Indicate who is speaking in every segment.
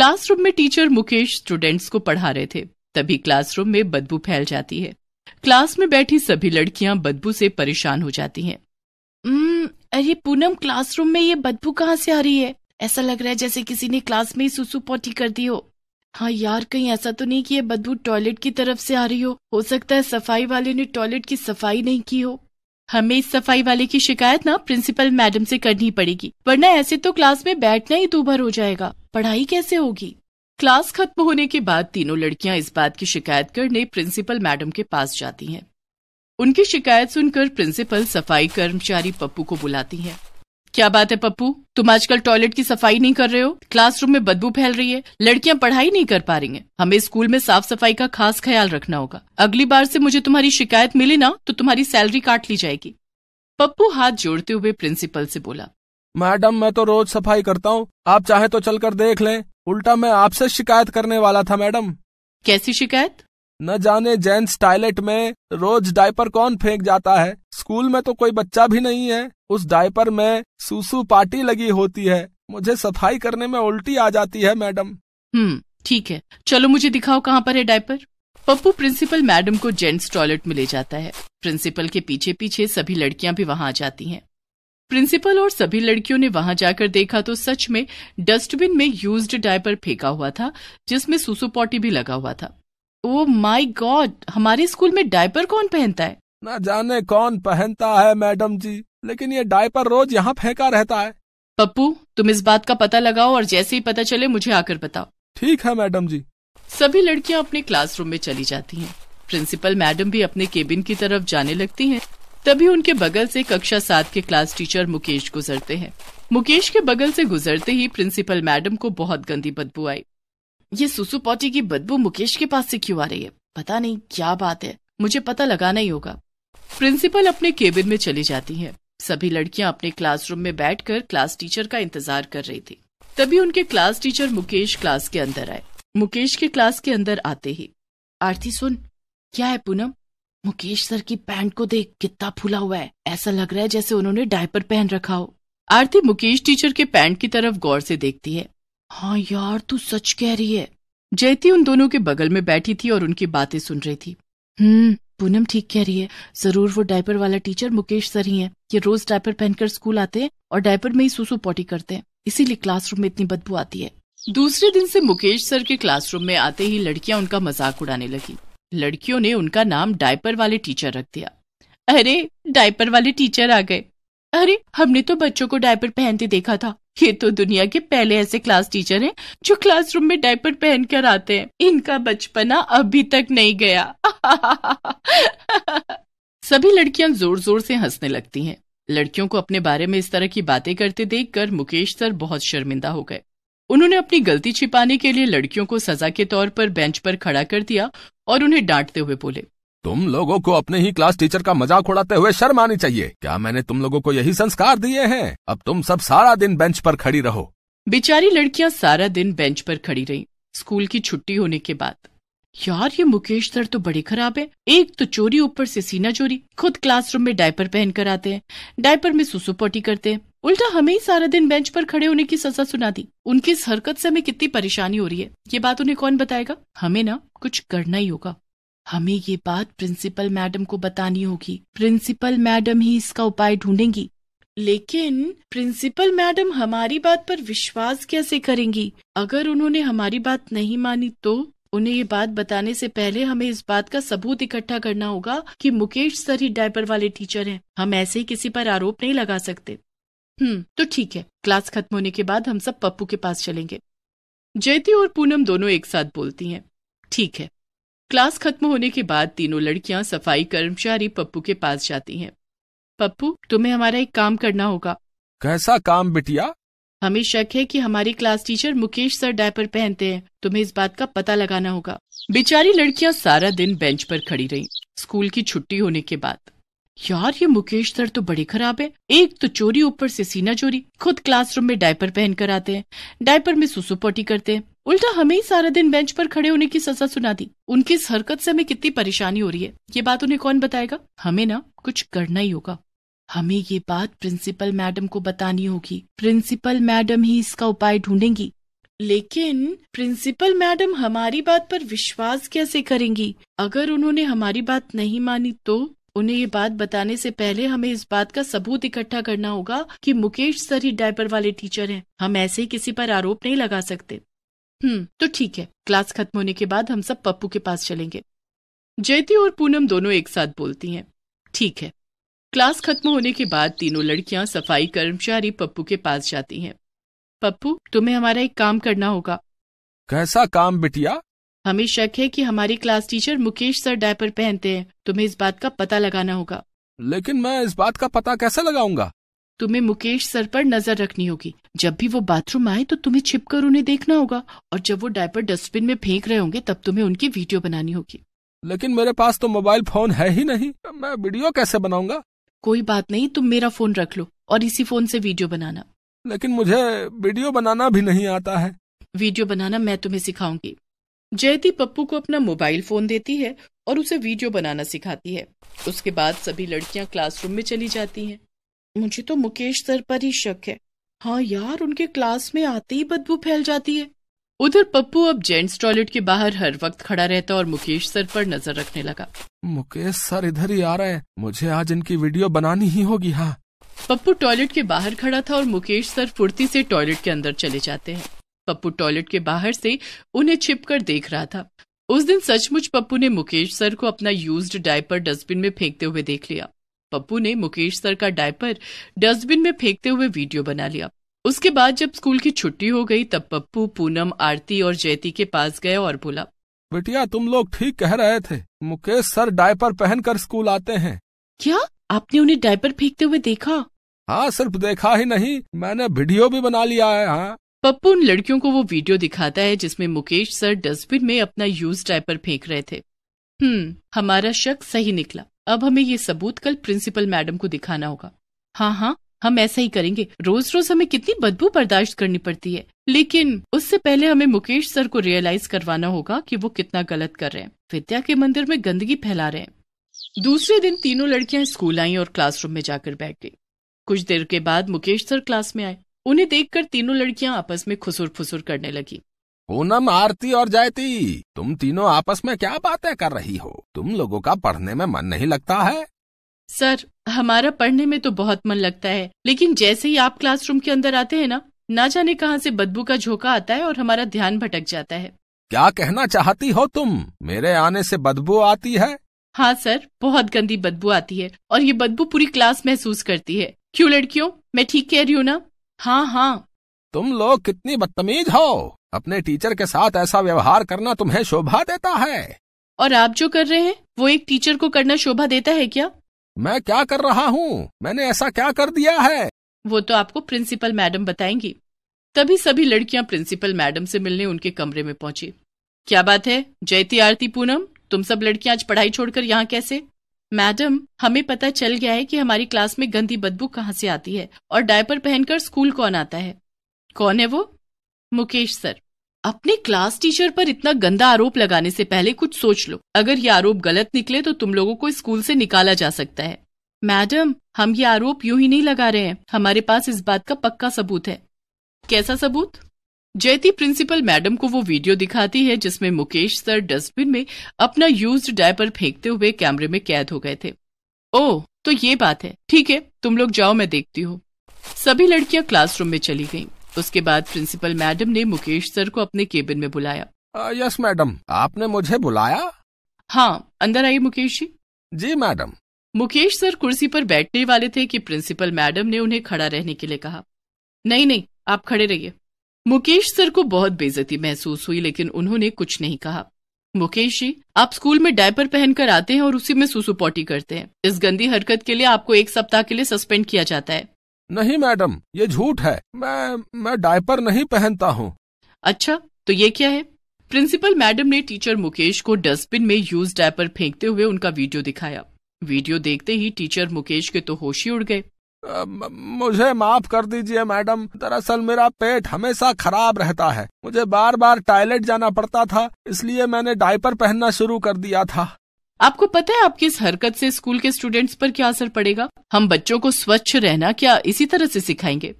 Speaker 1: Classroom में teacher Mukesh students को पढ़ा रहे थे तभी क्लासरूम में बदबू फैल जाती है क्लास में बैठी सभी लड़कियां बदबू से परेशान हो जाती हैं अरे पूनम क्लासरूम में ये बदबू कहाँ से आ रही है ऐसा लग रहा है जैसे किसी ने क्लास में ही सुसु पोटी कर दी हो हाँ यार कहीं ऐसा तो नहीं कि ये बदबू टॉयलेट की तरफ से आ रही हो हो सकता है सफाई वाले ने टॉयलेट की सफाई नहीं की हो हमें इस सफाई वाले की शिकायत ना प्रिंसिपल मैडम से करनी पड़ेगी वरना ऐसे तो क्लास में बैठना ही दूभर हो जाएगा पढ़ाई कैसे होगी क्लास खत्म होने के बाद तीनों लड़कियां इस बात की शिकायत करने प्रिंसिपल मैडम के पास जाती हैं उनकी शिकायत सुनकर प्रिंसिपल सफाई कर्मचारी पप्पू को बुलाती हैं क्या बात है पप्पू तुम आजकल टॉयलेट की सफाई नहीं कर रहे हो क्लासरूम में बदबू फैल रही है लड़कियां पढ़ाई नहीं कर पा रही हैं। हमें स्कूल में साफ सफाई का खास ख्याल रखना होगा अगली बार से मुझे तुम्हारी शिकायत मिली ना तो तुम्हारी सैलरी काट ली जाएगी पप्पू हाथ जोड़ते हुए प्रिंसिपल से बोला मैडम मैं तो रोज सफाई करता हूँ
Speaker 2: आप चाहे तो चल कर देख लें उल्टा मैं आपसे शिकायत करने वाला था मैडम कैसी शिकायत न जाने जेंट्स टॉयलेट में रोज डायपर कौन फेंक जाता है स्कूल में तो कोई बच्चा भी नहीं है उस डायपर में सुसु पार्टी लगी होती है मुझे सफाई
Speaker 1: करने में उल्टी आ जाती है मैडम हम्म ठीक है चलो मुझे दिखाओ कहाँ पर है डायपर पप्पू प्रिंसिपल मैडम को जेंट्स टॉयलेट में ले जाता है प्रिंसिपल के पीछे पीछे सभी लड़कियां भी वहां आ जाती हैं प्रिंसिपल और सभी लड़कियों ने वहां जाकर देखा तो सच में डस्टबिन में यूज्ड डायपर फेंका हुआ था जिसमें पॉटी भी लगा हुआ था ओ माय गॉड हमारे स्कूल में डायपर कौन पहनता है न जाने कौन पहनता है मैडम जी लेकिन ये डायपर रोज यहाँ फेंका रहता है पप्पू तुम इस बात का पता लगाओ और जैसे ही पता चले मुझे आकर बताओ ठीक है मैडम जी सभी लड़कियाँ अपने क्लासरूम में चली जाती हैं। प्रिंसिपल मैडम भी अपने केबिन की तरफ जाने लगती हैं। तभी उनके बगल से कक्षा सात के क्लास टीचर मुकेश गुजरते हैं मुकेश के बगल से गुजरते ही प्रिंसिपल मैडम को बहुत गंदी बदबू आई ये सुसु की बदबू मुकेश के पास से क्यों आ रही है पता नहीं क्या बात है मुझे पता लगाना ही होगा प्रिंसिपल अपने केबिन में चली जाती है सभी लड़कियां अपने क्लासरूम में बैठकर क्लास टीचर का इंतजार कर रही थी तभी उनके क्लास टीचर मुकेश क्लास के अंदर आए मुकेश के क्लास के अंदर आते ही आरती सुन क्या है पूनम मुकेश सर की पैंट को देख कितना फूला हुआ है ऐसा लग रहा है जैसे उन्होंने डायपर पहन रखा हो आरती मुकेश टीचर के पैंट की तरफ गौर से देखती है हाँ यार तू सच कह रही है जयती उन दोनों के बगल में बैठी थी और उनकी बातें सुन रही थी हम्म पूनम ठीक कह रही है जरूर वो डायपर वाला टीचर मुकेश सर ही है ये रोज डायपर पहनकर स्कूल आते हैं और डायपर में ही सुसु पॉटी करते हैं इसीलिए क्लासरूम में इतनी बदबू आती है दूसरे दिन से मुकेश सर के क्लासरूम में आते ही लड़कियां उनका मजाक उड़ाने लगी लड़कियों ने उनका नाम डायपर वाले टीचर रख दिया अरे डायपर वाले टीचर आ गए अरे हमने तो बच्चों को डायपर पहनते देखा था ये तो दुनिया के पहले ऐसे क्लास टीचर हैं जो क्लासरूम में डायपर पहन कर आते हैं इनका बचपना अभी तक नहीं गया सभी लड़कियां जोर जोर से हंसने लगती हैं लड़कियों को अपने बारे में इस तरह की बातें करते देखकर मुकेश सर बहुत शर्मिंदा हो गए उन्होंने अपनी गलती छिपाने के लिए लड़कियों को सजा के तौर पर बेंच पर खड़ा कर दिया और उन्हें डांटते हुए बोले
Speaker 2: तुम लोगों को अपने ही क्लास टीचर का मजाक उड़ाते हुए शर्म आनी चाहिए क्या मैंने तुम लोगों को यही संस्कार दिए हैं अब तुम सब सारा दिन बेंच पर खड़ी रहो
Speaker 1: बेचारी लड़कियां सारा दिन बेंच पर खड़ी रही स्कूल की छुट्टी होने के बाद यार ये मुकेश सर तो बड़े खराब है एक तो चोरी ऊपर से सीना चोरी खुद क्लासरूम में डायपर पहन कर आते हैं डायपर में सुसु पोटी करते हैं उल्टा हमें ही सारा दिन बेंच पर खड़े होने की सजा सुना दी उनकी इस हरकत से हमें कितनी परेशानी हो रही है ये बात उन्हें कौन बताएगा हमें ना कुछ करना ही होगा हमें ये बात प्रिंसिपल मैडम को बतानी होगी प्रिंसिपल मैडम ही इसका उपाय ढूंढेंगी लेकिन प्रिंसिपल मैडम हमारी बात पर विश्वास कैसे करेंगी अगर उन्होंने हमारी बात नहीं मानी तो उन्हें ये बात बताने से पहले हमें इस बात का सबूत इकट्ठा करना होगा कि मुकेश सर ही डायपर वाले टीचर हैं हम ऐसे ही किसी पर आरोप नहीं लगा सकते हम्म तो ठीक है क्लास खत्म होने के बाद हम सब पप्पू के पास चलेंगे जयती और पूनम दोनों एक साथ बोलती हैं ठीक है क्लास खत्म होने के बाद तीनों लड़कियां सफाई कर्मचारी पप्पू के पास जाती हैं। पप्पू तुम्हें हमारा एक काम करना होगा कैसा काम बिटिया हमें शक है कि हमारी class teacher Mukesh sir diaper पहनते हैं तुम्हें इस बात का पता लगाना होगा बेचारी लड़कियां सारा दिन बेंच पर खड़ी रहीं स्कूल की छुट्टी होने के बाद यार ये मुकेश सर तो बड़े खराब है एक तो चोरी ऊपर से सीना चोरी खुद क्लासरूम में डायपर पहन कर आते हैं डायपर में सुसुपोटी करते हैं उल्टा हमें ही सारा दिन बेंच पर खड़े होने की सजा सुना दी उनकी इस हरकत से हमें कितनी परेशानी हो रही है ये बात उन्हें कौन बताएगा हमें ना कुछ करना ही होगा हमें ये बात प्रिंसिपल मैडम को बतानी होगी प्रिंसिपल मैडम ही इसका उपाय ढूंढेंगी लेकिन प्रिंसिपल मैडम हमारी बात पर विश्वास कैसे करेंगी अगर उन्होंने हमारी बात नहीं मानी तो उन्हें ये बात बताने से पहले हमें इस बात का सबूत इकट्ठा करना होगा कि मुकेश सर ही डायपर वाले टीचर हैं हम ऐसे ही किसी पर आरोप नहीं लगा सकते हम्म तो ठीक है क्लास खत्म होने के बाद हम सब पप्पू के पास चलेंगे जयती और पूनम दोनों एक साथ बोलती हैं ठीक है क्लास खत्म होने के बाद तीनों लड़कियां सफाई कर्मचारी पप्पू के पास जाती हैं पप्पू तुम्हें हमारा एक काम करना होगा कैसा काम बिटिया हमें शक है कि हमारी class teacher Mukesh sir diaper पहनते हैं तुम्हें इस बात का पता लगाना होगा लेकिन मैं इस बात का पता कैसे लगाऊंगा तुम्हें मुकेश सर पर नजर रखनी होगी जब भी वो बाथरूम आए तो तुम्हें छिप कर उन्हें देखना होगा और जब वो डायपर डस्टबिन में फेंक रहे होंगे तब तुम्हें उनकी वीडियो बनानी होगी
Speaker 2: लेकिन मेरे पास तो मोबाइल फोन है ही नहीं मैं वीडियो कैसे बनाऊंगा कोई
Speaker 1: बात नहीं तुम मेरा फोन रख लो और इसी फोन से वीडियो बनाना लेकिन मुझे वीडियो बनाना भी नहीं आता है वीडियो बनाना मैं तुम्हें सिखाऊंगी जयती पप्पू को अपना मोबाइल फोन देती है और उसे वीडियो बनाना सिखाती है उसके बाद सभी लड़कियां क्लासरूम में चली जाती हैं मुझे तो मुकेश सर पर ही शक है हाँ यार उनके क्लास में आते ही बदबू फैल जाती है उधर पप्पू अब जेंट्स टॉयलेट के बाहर हर वक्त खड़ा रहता और मुकेश सर पर नजर रखने लगा
Speaker 2: मुकेश सर इधर ही आ रहे हैं मुझे आज इनकी वीडियो बनानी ही
Speaker 1: होगी हाँ पप्पू टॉयलेट के बाहर खड़ा था और मुकेश सर फुर्ती से टॉयलेट के अंदर चले जाते हैं पप्पू टॉयलेट के बाहर से उन्हें कर देख रहा था उस दिन सचमुच पप्पू ने मुकेश सर को अपना यूज्ड डायपर डस्टबिन में फेंकते हुए देख लिया पप्पू ने मुकेश सर का डायपर डस्टबिन में फेंकते हुए वीडियो बना लिया उसके बाद जब स्कूल की छुट्टी हो गई तब पप्पू पूनम आरती और जयती के पास गए और बोला बेटिया तुम लोग ठीक कह
Speaker 2: रहे थे मुकेश सर डायपर पहनकर स्कूल आते हैं क्या आपने उन्हें डायपर फेंकते
Speaker 1: हुए देखा हाँ सिर्फ देखा ही नहीं मैंने वीडियो भी बना लिया है हाँ पप्पू उन लड़कियों को वो वीडियो दिखाता है जिसमें मुकेश सर डस्टबिन में अपना यूज डायपर फेंक रहे थे हम्म हमारा शक सही निकला अब हमें ये सबूत कल प्रिंसिपल मैडम को दिखाना होगा हाँ हाँ हम ऐसा ही करेंगे रोज रोज हमें कितनी बदबू बर्दाश्त करनी पड़ती है लेकिन उससे पहले हमें मुकेश सर को रियलाइज करवाना होगा कि वो कितना गलत कर रहे हैं विद्या के मंदिर में गंदगी फैला रहे हैं दूसरे दिन तीनों लड़कियां स्कूल आई और क्लासरूम में जाकर बैठ गई कुछ देर के बाद मुकेश सर क्लास में आए उन्हें देखकर तीनों लड़कियां आपस में खुसुर फुसुर करने लगी
Speaker 2: पूनम आरती और जायती तुम तीनों आपस में क्या बातें कर रही हो तुम लोगों का पढ़ने में मन नहीं लगता है
Speaker 1: सर हमारा पढ़ने में तो बहुत मन लगता है लेकिन जैसे ही आप क्लासरूम के अंदर आते हैं ना ना जाने कहाँ से बदबू का झोंका आता है और हमारा ध्यान भटक जाता है
Speaker 2: क्या कहना चाहती हो तुम मेरे आने
Speaker 1: से बदबू आती है हाँ सर बहुत गंदी बदबू आती है और ये बदबू पूरी क्लास महसूस करती है क्यों लड़कियों मैं ठीक कह रही हूँ ना हाँ हाँ तुम लोग कितनी
Speaker 2: बदतमीज हो अपने टीचर के साथ ऐसा व्यवहार करना तुम्हें शोभा देता है और
Speaker 1: आप जो कर रहे हैं वो एक टीचर को करना शोभा देता है क्या मैं क्या कर रहा हूँ मैंने ऐसा क्या कर दिया है वो तो आपको प्रिंसिपल मैडम बताएंगी तभी सभी लड़कियां प्रिंसिपल मैडम से मिलने उनके कमरे में पहुंची क्या बात है जयती आरती पूनम तुम सब लड़कियां आज पढ़ाई छोड़कर यहाँ कैसे मैडम हमें पता चल गया है कि हमारी क्लास में गंदी बदबू कहाँ से आती है और डायपर पहनकर स्कूल कौन आता है कौन है वो मुकेश सर अपने क्लास टीचर पर इतना गंदा आरोप लगाने से पहले कुछ सोच लो अगर ये आरोप गलत निकले तो तुम लोगों को स्कूल से निकाला जा सकता है मैडम हम ये आरोप यूं ही नहीं लगा रहे हैं हमारे पास इस बात का पक्का सबूत है कैसा सबूत जयती प्रिंसिपल मैडम को वो वीडियो दिखाती है जिसमें मुकेश सर डस्टबिन में अपना यूज डायपर फेंकते हुए कैमरे में कैद हो गए थे ओह तो ये बात है ठीक है तुम लोग जाओ मैं देखती हूँ सभी लड़कियां क्लासरूम में चली गईं। उसके बाद प्रिंसिपल मैडम ने मुकेश सर को अपने केबिन में बुलाया यस मैडम आपने मुझे बुलाया हाँ अंदर आइए मुकेश जी जी मैडम मुकेश सर कुर्सी पर बैठने वाले थे कि प्रिंसिपल मैडम ने उन्हें खड़ा रहने के लिए कहा नहीं नहीं आप खड़े रहिए मुकेश सर को बहुत बेजती महसूस हुई लेकिन उन्होंने कुछ नहीं कहा मुकेश जी आप स्कूल में डायपर पहनकर आते हैं और उसी में सुसुपोटी करते हैं इस गंदी हरकत के लिए आपको एक सप्ताह के लिए सस्पेंड किया जाता है नहीं मैडम ये झूठ है मैं मैं डायपर नहीं पहनता हूँ अच्छा तो ये क्या है प्रिंसिपल मैडम ने टीचर मुकेश को डस्टबिन में यूज डायपर फेंकते हुए उनका वीडियो दिखाया वीडियो देखते ही टीचर मुकेश के तो होश ही उड़ गए मुझे माफ कर दीजिए मैडम दरअसल मेरा पेट हमेशा खराब
Speaker 2: रहता है मुझे बार बार टॉयलेट जाना पड़ता था इसलिए मैंने डायपर पहनना शुरू कर
Speaker 1: दिया था आपको पता है आपकी इस हरकत से स्कूल के स्टूडेंट्स पर क्या असर पड़ेगा हम बच्चों को स्वच्छ रहना क्या इसी तरह से सिखाएंगे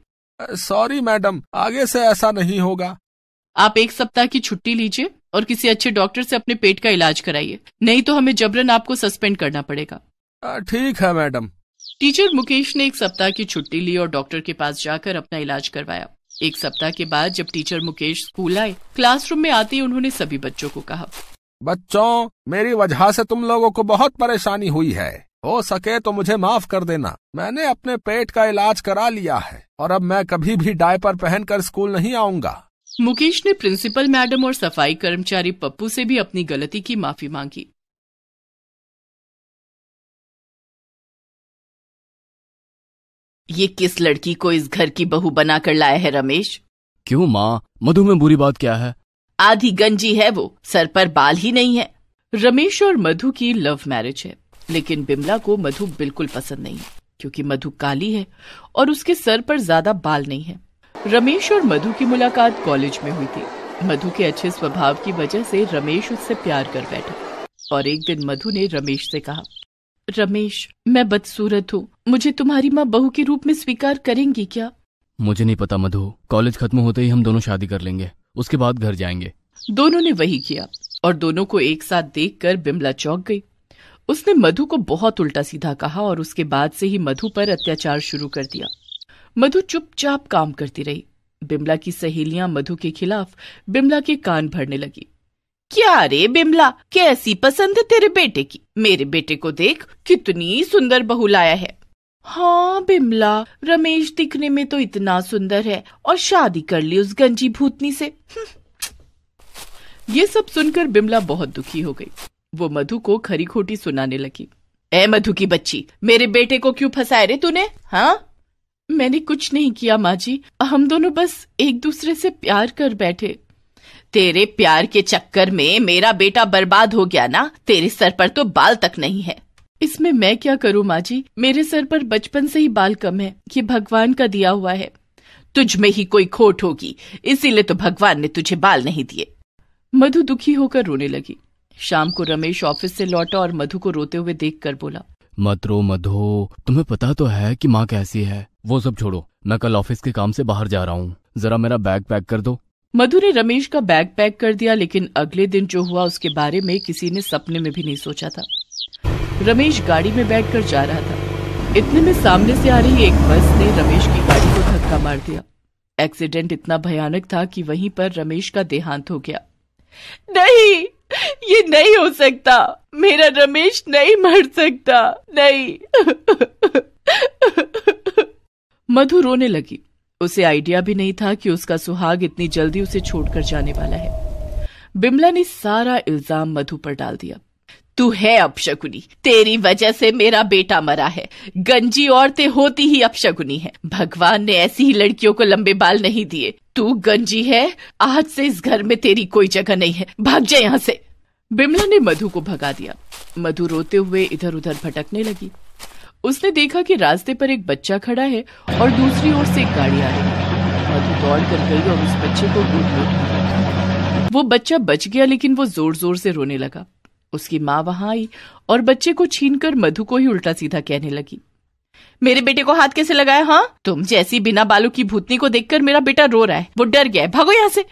Speaker 1: सॉरी मैडम आगे से ऐसा नहीं होगा आप एक सप्ताह की छुट्टी लीजिए और किसी अच्छे डॉक्टर से अपने पेट का इलाज कराइए नहीं तो हमें जबरन आपको सस्पेंड करना पड़ेगा ठीक है मैडम टीचर मुकेश ने एक सप्ताह की छुट्टी ली और डॉक्टर के पास जाकर अपना इलाज करवाया एक सप्ताह के बाद जब टीचर मुकेश स्कूल आए क्लासरूम में आते ही उन्होंने सभी बच्चों को कहा बच्चों मेरी
Speaker 2: वजह से तुम लोगों को बहुत परेशानी हुई है हो सके तो मुझे माफ कर देना मैंने अपने पेट का इलाज करा लिया है और अब मैं कभी भी डायपर पहनकर स्कूल नहीं आऊंगा
Speaker 1: मुकेश ने प्रिंसिपल मैडम और सफाई कर्मचारी पप्पू से भी अपनी गलती की माफी मांगी ये किस लड़की को इस घर की बहू बनाकर लाया है रमेश क्यों माँ मधु में बुरी बात क्या है आधी गंजी है वो सर पर बाल ही नहीं है रमेश और मधु की लव मैरिज है लेकिन बिमला को मधु बिल्कुल पसंद नहीं है क्योंकि मधु काली है और उसके सर पर ज्यादा बाल नहीं है रमेश और मधु की मुलाकात कॉलेज में हुई थी मधु के अच्छे स्वभाव की वजह से रमेश उससे प्यार कर बैठा और एक दिन मधु ने रमेश से कहा रमेश मैं बदसूरत हूँ मुझे तुम्हारी माँ बहू के रूप में स्वीकार करेंगी क्या मुझे नहीं पता मधु कॉलेज खत्म होते ही हम दोनों शादी कर लेंगे उसके बाद घर जाएंगे दोनों ने वही किया और दोनों को एक साथ देखकर बिमला चौंक गई उसने मधु को बहुत उल्टा सीधा कहा और उसके बाद से ही मधु पर अत्याचार शुरू कर दिया मधु चुपचाप काम करती रही बिमला की सहेलियां मधु के खिलाफ बिमला के कान भरने लगी क्या रे बिमला कैसी पसंद है तेरे बेटे की मेरे बेटे को देख कितनी सुंदर बहू लाया है हाँ बिमला रमेश दिखने में तो इतना सुंदर है और शादी कर ली उस गंजी भूतनी से ये सब सुनकर बिमला बहुत दुखी हो गई वो मधु को खरी खोटी सुनाने लगी ए मधु की बच्ची मेरे बेटे को क्यों फंसाए रे तूने हाँ मैंने कुछ नहीं किया माँ जी हम दोनों बस एक दूसरे से प्यार कर बैठे तेरे प्यार के चक्कर में मेरा बेटा बर्बाद हो गया ना तेरे सर पर तो बाल तक नहीं है इसमें मैं क्या करूं माँ जी मेरे सर पर बचपन से ही बाल कम है ये भगवान का दिया हुआ है तुझ में ही कोई खोट होगी इसीलिए तो भगवान ने तुझे बाल नहीं दिए मधु दुखी होकर रोने लगी शाम को रमेश ऑफिस से लौटा और मधु को रोते हुए देख कर बोला मत रो मधु तुम्हें पता तो है कि माँ कैसी है वो सब छोड़ो मैं कल ऑफिस के काम से बाहर जा रहा हूँ जरा मेरा बैग पैक कर दो मधु ने रमेश का बैग पैक कर दिया लेकिन अगले दिन जो हुआ उसके बारे में किसी ने सपने में भी नहीं सोचा था रमेश गाड़ी में बैठकर जा रहा था इतने में सामने से आ रही एक बस ने रमेश की गाड़ी को धक्का मार दिया एक्सीडेंट इतना भयानक था कि वहीं पर रमेश का देहांत हो गया नहीं ये नहीं हो सकता मेरा रमेश नहीं मर सकता नहीं मधु रोने लगी उसे आइडिया भी नहीं था कि उसका सुहाग इतनी जल्दी उसे छोड़कर जाने वाला है बिमला ने सारा इल्जाम मधु पर डाल दिया तू है अपशगुनी तेरी वजह से मेरा बेटा मरा है गंजी औरतें होती ही अपशगुनी है भगवान ने ऐसी ही लड़कियों को लंबे बाल नहीं दिए तू गंजी है आज से इस घर में तेरी कोई जगह नहीं है भाग जाए यहाँ से बिमला ने मधु को भगा दिया मधु रोते हुए इधर उधर भटकने लगी उसने देखा कि रास्ते पर एक बच्चा खड़ा है और दूसरी ओर से एक गाड़ी आ रही है मधु दौड़ कर गई और उस बच्चे को गोद में वो बच्चा बच गया लेकिन वो जोर जोर से रोने लगा उसकी माँ वहां आई और बच्चे को छीनकर मधु को ही उल्टा सीधा कहने लगी मेरे बेटे को हाथ कैसे लगाया हाँ तुम जैसी बिना बालों की भूतनी को देखकर मेरा बेटा रो रहा है वो डर गया है भागो यहाँ से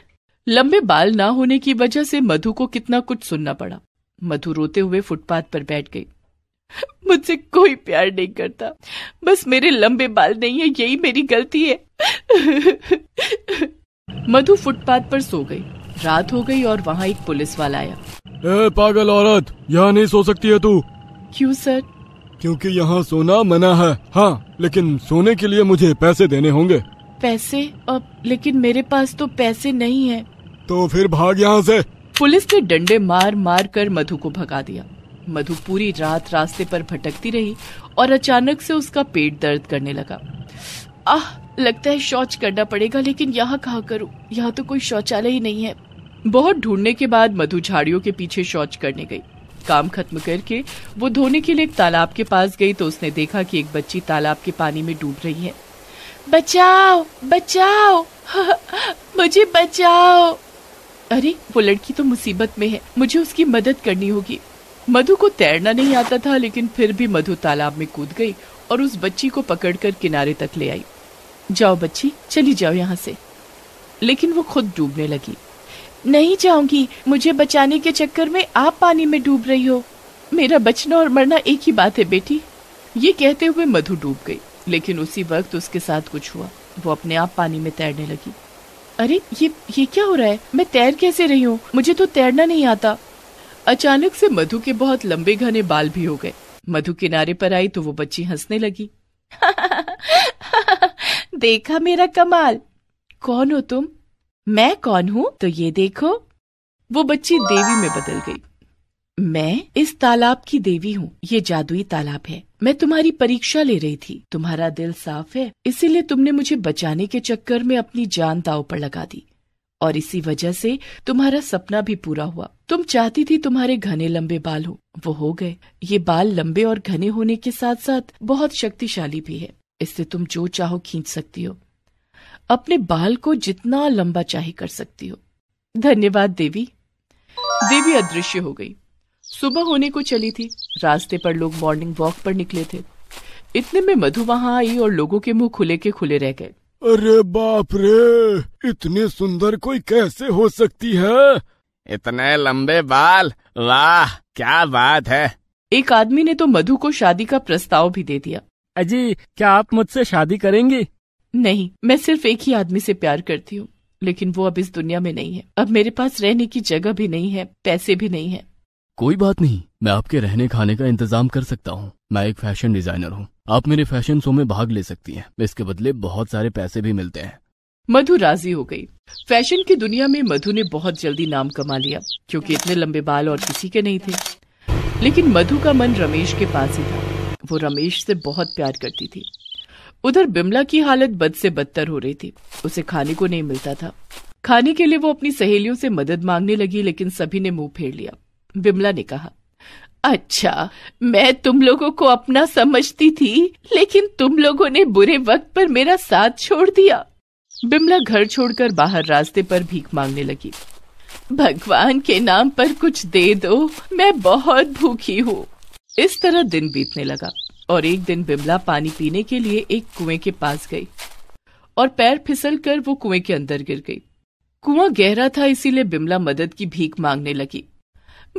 Speaker 1: लंबे बाल ना होने की वजह से मधु को कितना कुछ सुनना पड़ा मधु रोते हुए फुटपाथ पर बैठ गई मुझसे कोई प्यार नहीं करता बस मेरे लंबे बाल नहीं है यही मेरी गलती है मधु फुटपाथ पर सो गई रात हो गई और वहां एक पुलिस वाला आया ए, पागल औरत
Speaker 2: यहाँ नहीं सो सकती है तू क्यों सर क्योंकि यहाँ सोना मना है हाँ लेकिन सोने के लिए मुझे पैसे देने होंगे
Speaker 1: पैसे अब लेकिन मेरे पास तो पैसे नहीं है तो फिर भाग यहाँ से पुलिस ने डंडे मार मार कर मधु को भगा दिया मधु पूरी रात रास्ते पर भटकती रही और अचानक से उसका पेट दर्द करने लगा आह लगता है शौच करना पड़ेगा लेकिन यहाँ कहा करूँ यहाँ तो कोई शौचालय ही नहीं है बहुत ढूंढने के बाद मधु झाड़ियों के पीछे शौच करने गई काम खत्म करके वो धोने के लिए एक तालाब के पास गई तो उसने देखा कि एक बच्ची तालाब के पानी में डूब रही है बचाओ बचाओ मुझे बचाओ अरे वो लड़की तो मुसीबत में है मुझे उसकी मदद करनी होगी मधु को तैरना नहीं आता था लेकिन फिर भी मधु तालाब में कूद गई और उस बच्ची को पकड़कर किनारे तक ले आई जाओ बच्ची चली जाओ यहाँ से लेकिन वो खुद डूबने लगी नहीं जाऊंगी मुझे बचाने के चक्कर में आप पानी में डूब रही हो मेरा बचना और मरना एक ही बात है बेटी ये कहते हुए मधु डूब गई लेकिन उसी वक्त उसके साथ कुछ हुआ वो अपने आप पानी में तैरने लगी अरे ये ये क्या हो रहा है मैं तैर कैसे रही हूँ मुझे तो तैरना नहीं आता अचानक से मधु के बहुत लंबे घने बाल भी हो गए मधु किनारे पर आई तो वो बच्ची हंसने लगी देखा मेरा कमाल कौन हो तुम मैं कौन हूँ तो ये देखो वो बच्ची देवी में बदल गई मैं इस तालाब की देवी हूँ ये जादुई तालाब है मैं तुम्हारी परीक्षा ले रही थी तुम्हारा दिल साफ है इसीलिए तुमने मुझे बचाने के चक्कर में अपनी जान दाव पर लगा दी और इसी वजह से तुम्हारा सपना भी पूरा हुआ तुम चाहती थी तुम्हारे घने लंबे बाल हो वो हो गए ये बाल लंबे और घने होने के साथ साथ बहुत शक्तिशाली भी है इससे तुम जो चाहो खींच सकती हो अपने बाल को जितना लंबा चाहे कर सकती हो धन्यवाद देवी देवी अदृश्य हो गई सुबह होने को चली थी रास्ते पर लोग मॉर्निंग वॉक पर निकले थे इतने में मधु वहाँ आई और लोगों के मुंह खुले के खुले रह गए
Speaker 2: अरे बाप रे इतनी सुंदर कोई
Speaker 1: कैसे हो सकती है इतने लंबे बाल वाह क्या बात है एक आदमी ने तो मधु को शादी का प्रस्ताव भी दे दिया अजी क्या आप मुझसे शादी करेंगी नहीं मैं सिर्फ एक ही आदमी से प्यार करती हूँ लेकिन वो अब इस दुनिया में नहीं है अब मेरे पास रहने की जगह भी नहीं है पैसे भी नहीं है कोई बात नहीं मैं आपके रहने खाने का इंतजाम कर सकता हूँ मैं एक फैशन डिजाइनर हूँ आप मेरे फैशन शो में भाग ले सकती हैं इसके बदले बहुत सारे पैसे भी मिलते हैं मधु राजी हो गई फैशन की दुनिया में मधु ने बहुत जल्दी नाम कमा लिया क्योंकि इतने लंबे बाल और किसी के नहीं थे लेकिन मधु का मन रमेश के पास ही था वो रमेश से बहुत प्यार करती थी उधर बिमला की हालत बद से बदतर हो रही थी उसे खाने को नहीं मिलता था खाने के लिए वो अपनी सहेलियों से मदद मांगने लगी लेकिन सभी ने मुंह फेर लिया बिमला ने कहा अच्छा मैं तुम लोगों को अपना समझती थी लेकिन तुम लोगों ने बुरे वक्त पर मेरा साथ छोड़ दिया बिमला घर छोड़कर बाहर रास्ते पर भीख मांगने लगी भगवान के नाम पर कुछ दे दो मैं बहुत भूखी हूँ इस तरह दिन बीतने लगा और एक दिन बिमला पानी पीने के लिए एक कुएं के पास गई और पैर फिसल कर वो कुएं के अंदर गिर गई कुआं गहरा था इसीलिए बिमला मदद की भीख मांगने लगी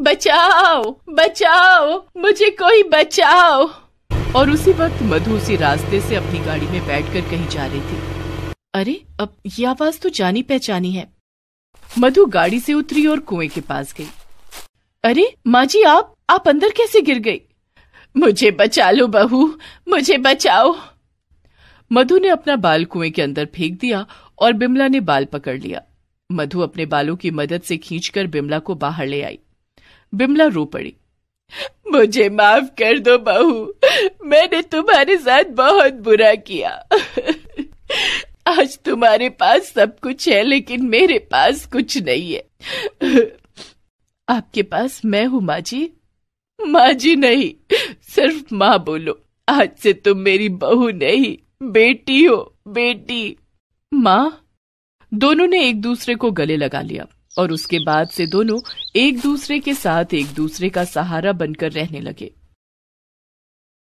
Speaker 1: बचाओ बचाओ मुझे कोई बचाओ और उसी वक्त मधु उसी रास्ते से अपनी गाड़ी में बैठकर कहीं जा रही थी अरे अब ये आवाज तो जानी पहचानी है मधु गाड़ी से उतरी और कुएं के पास गई अरे माँ जी आप आप अंदर कैसे गिर गई मुझे बचा लो बहू मुझे बचाओ मधु ने अपना बाल कुएं के अंदर फेंक दिया और बिमला ने बाल पकड़ लिया मधु अपने बालों की मदद से खींचकर बिमला को बाहर ले आई बिमला रो पड़ी मुझे माफ कर दो बहू मैंने तुम्हारे साथ बहुत बुरा किया आज तुम्हारे पास सब कुछ है लेकिन मेरे पास कुछ नहीं है आपके पास मैं हूं माजी माँ जी नहीं सिर्फ माँ बोलो आज से तुम मेरी बहू नहीं बेटी हो बेटी माँ दोनों ने एक दूसरे को गले लगा लिया और उसके बाद से दोनों एक दूसरे के साथ एक दूसरे का सहारा बनकर रहने लगे